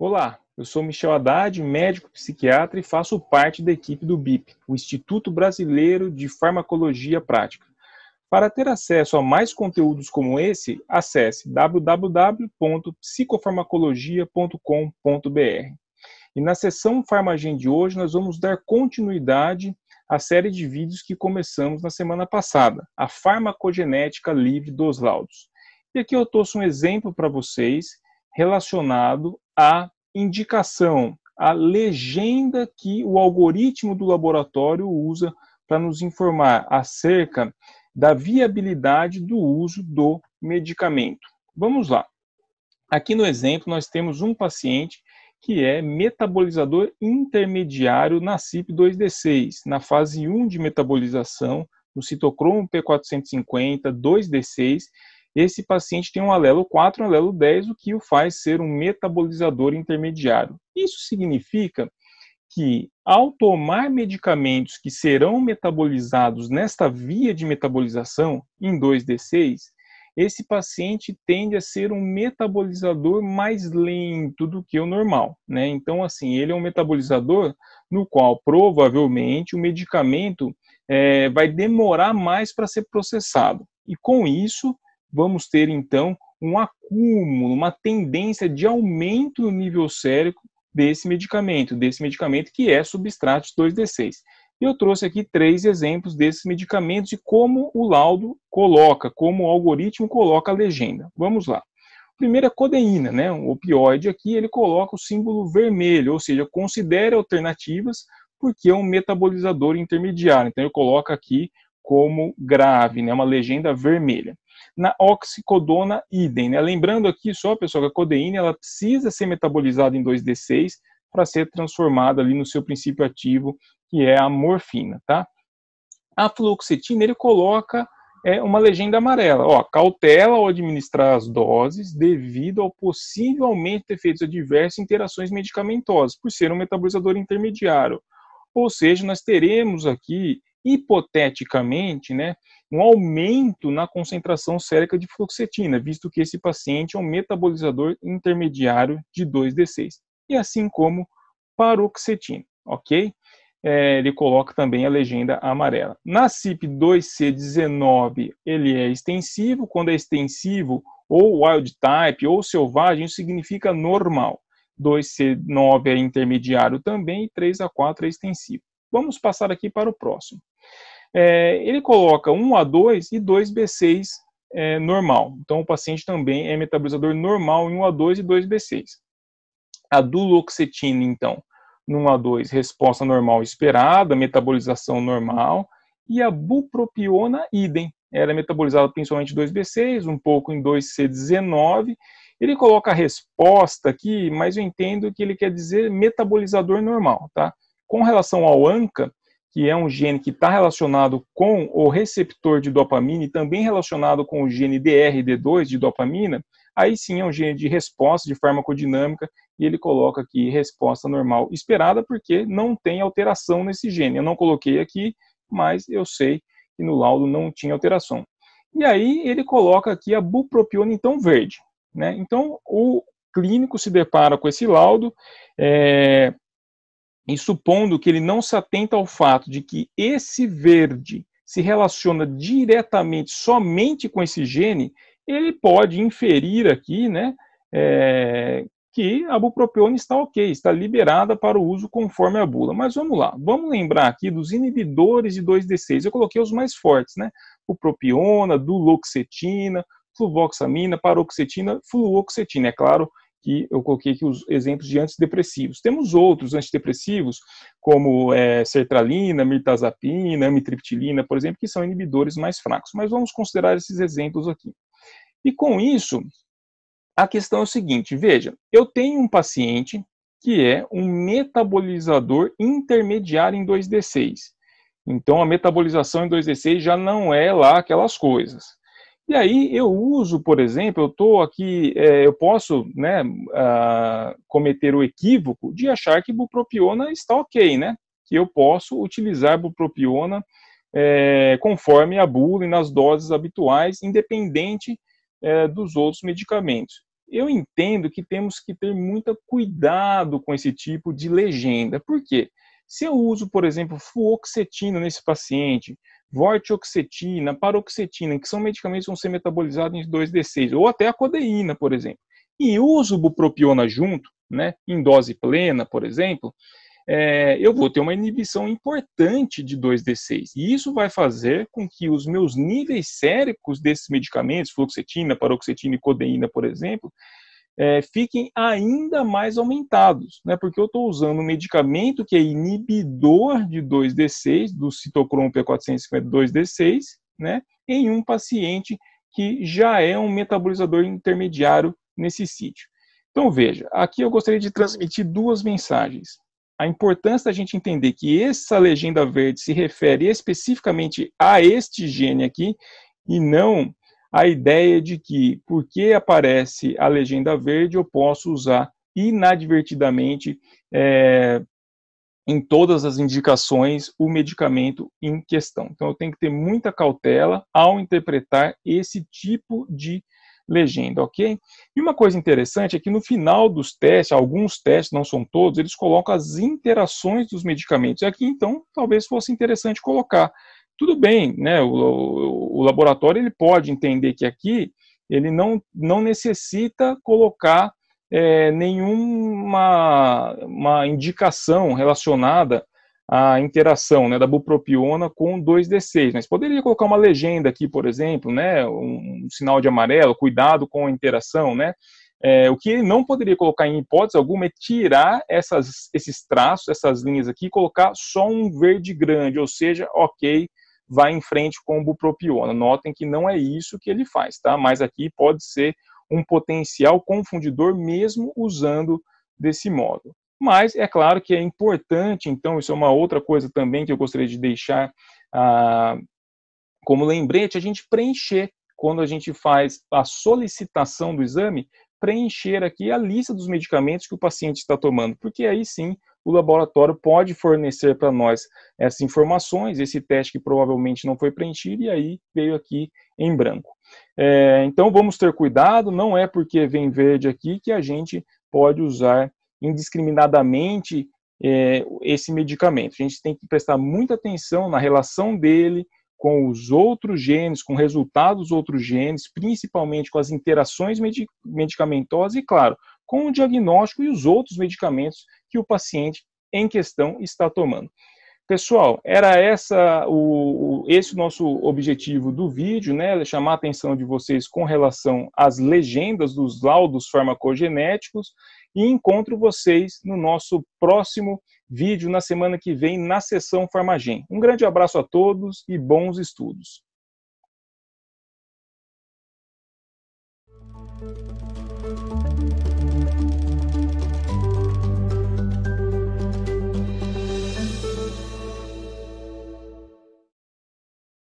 Olá, eu sou Michel Haddad, médico psiquiatra e faço parte da equipe do BIP, o Instituto Brasileiro de Farmacologia Prática. Para ter acesso a mais conteúdos como esse, acesse www.psicofarmacologia.com.br. E na sessão Farmagen de hoje, nós vamos dar continuidade à série de vídeos que começamos na semana passada, a farmacogenética livre dos laudos. E aqui eu trouxe um exemplo para vocês relacionado à indicação, à legenda que o algoritmo do laboratório usa para nos informar acerca da viabilidade do uso do medicamento. Vamos lá. Aqui no exemplo, nós temos um paciente que é metabolizador intermediário na cip 2 d 6 na fase 1 de metabolização, no citocromo P450 2D6, esse paciente tem um alelo 4, um alelo 10, o que o faz ser um metabolizador intermediário. Isso significa que, ao tomar medicamentos que serão metabolizados nesta via de metabolização, em 2D6, esse paciente tende a ser um metabolizador mais lento do que o normal, né? Então, assim, ele é um metabolizador no qual provavelmente o medicamento é, vai demorar mais para ser processado. E com isso, vamos ter então um acúmulo, uma tendência de aumento no nível sérico desse medicamento, desse medicamento que é substrato 2D6. eu trouxe aqui três exemplos desses medicamentos e como o laudo coloca, como o algoritmo coloca a legenda. Vamos lá. Primeiro, a é codeína, né? O opioide aqui, ele coloca o símbolo vermelho, ou seja, considera alternativas porque é um metabolizador intermediário. Então, ele coloca aqui como grave, né? Uma legenda vermelha. Na oxicodona, idem. Né? Lembrando aqui só, pessoal, que a codeína ela precisa ser metabolizada em 2D6 para ser transformada ali no seu princípio ativo, que é a morfina, tá? A fluoxetina, ele coloca é, uma legenda amarela, ó, cautela ao administrar as doses devido ao possivelmente efeitos adversos e interações medicamentosas, por ser um metabolizador intermediário. Ou seja, nós teremos aqui hipoteticamente, né, um aumento na concentração sérica de fluoxetina, visto que esse paciente é um metabolizador intermediário de 2D6, e assim como paroxetina, ok? É, ele coloca também a legenda amarela. Na CIP2C19, ele é extensivo, quando é extensivo, ou wild type, ou selvagem, isso significa normal. 2C9 é intermediário também, e 3A4 é extensivo. Vamos passar aqui para o próximo. É, ele coloca 1 A2 e 2 B6 é, normal. Então, o paciente também é metabolizador normal em 1 A2 e 2 B6. A duloxetina, então, no 1 A2, resposta normal esperada, metabolização normal. E a bupropiona, idem. Era é metabolizada principalmente 2B6, um pouco em 2C19. Ele coloca a resposta aqui, mas eu entendo que ele quer dizer metabolizador normal, tá? Com relação ao ANCA, que é um gene que está relacionado com o receptor de dopamina e também relacionado com o gene DRD2 de dopamina, aí sim é um gene de resposta de farmacodinâmica e ele coloca aqui resposta normal esperada porque não tem alteração nesse gene. Eu não coloquei aqui, mas eu sei que no laudo não tinha alteração. E aí ele coloca aqui a bupropiona então verde. Né? Então o clínico se depara com esse laudo, é, em supondo que ele não se atenta ao fato de que esse verde se relaciona diretamente somente com esse gene, ele pode inferir aqui, né, é, que a bupropiona está ok, está liberada para o uso conforme a bula. Mas vamos lá, vamos lembrar aqui dos inibidores de 2D6. Eu coloquei os mais fortes, né? Bupropiona, duloxetina, fluvoxamina, paroxetina, fluoxetina. É claro que eu coloquei aqui os exemplos de antidepressivos. Temos outros antidepressivos, como é, sertralina, mirtazapina, amitriptilina, por exemplo, que são inibidores mais fracos, mas vamos considerar esses exemplos aqui. E com isso, a questão é o seguinte, veja, eu tenho um paciente que é um metabolizador intermediário em 2D6. Então, a metabolização em 2D6 já não é lá aquelas coisas. E aí eu uso, por exemplo, eu estou aqui, é, eu posso né, uh, cometer o equívoco de achar que bupropiona está ok, né? Que eu posso utilizar bupropiona é, conforme a bula e nas doses habituais, independente é, dos outros medicamentos. Eu entendo que temos que ter muito cuidado com esse tipo de legenda. Por quê? Se eu uso, por exemplo, fluoxetina nesse paciente, vortioxetina, paroxetina, que são medicamentos que vão ser metabolizados em 2D6, ou até a codeína, por exemplo. E uso bupropiona junto, né, em dose plena, por exemplo, é, eu vou ter uma inibição importante de 2D6. E isso vai fazer com que os meus níveis séricos desses medicamentos, fluoxetina, paroxetina e codeína, por exemplo, é, fiquem ainda mais aumentados, né? porque eu estou usando um medicamento que é inibidor de 2D6, do citocromo P452D6, né? em um paciente que já é um metabolizador intermediário nesse sítio. Então veja, aqui eu gostaria de transmitir duas mensagens. A importância da gente entender que essa legenda verde se refere especificamente a este gene aqui e não a ideia de que, porque aparece a legenda verde, eu posso usar inadvertidamente é, em todas as indicações o medicamento em questão. Então, eu tenho que ter muita cautela ao interpretar esse tipo de legenda, ok? E uma coisa interessante é que no final dos testes, alguns testes, não são todos, eles colocam as interações dos medicamentos. E aqui, então, talvez fosse interessante colocar tudo bem, né? O, o, o laboratório ele pode entender que aqui ele não, não necessita colocar é, nenhuma uma indicação relacionada à interação né, da bupropiona com 2D6. Mas poderia colocar uma legenda aqui, por exemplo, né, um, um sinal de amarelo, cuidado com a interação, né? É, o que ele não poderia colocar em hipótese alguma é tirar essas, esses traços, essas linhas aqui, e colocar só um verde grande, ou seja, ok, vai em frente com o bupropiona. Notem que não é isso que ele faz, tá? Mas aqui pode ser um potencial confundidor mesmo usando desse modo. Mas é claro que é importante, então, isso é uma outra coisa também que eu gostaria de deixar ah, como lembrete, a gente preencher quando a gente faz a solicitação do exame, preencher aqui a lista dos medicamentos que o paciente está tomando, porque aí sim o laboratório pode fornecer para nós essas informações, esse teste que provavelmente não foi preenchido e aí veio aqui em branco. É, então vamos ter cuidado, não é porque vem verde aqui que a gente pode usar indiscriminadamente é, esse medicamento. A gente tem que prestar muita atenção na relação dele, com os outros genes, com resultados dos outros genes, principalmente com as interações medicamentosas e, claro, com o diagnóstico e os outros medicamentos que o paciente em questão está tomando. Pessoal, era essa o, esse o nosso objetivo do vídeo, né? Chamar a atenção de vocês com relação às legendas dos laudos farmacogenéticos e encontro vocês no nosso próximo vídeo vídeo na semana que vem na sessão Farmagem. Um grande abraço a todos e bons estudos.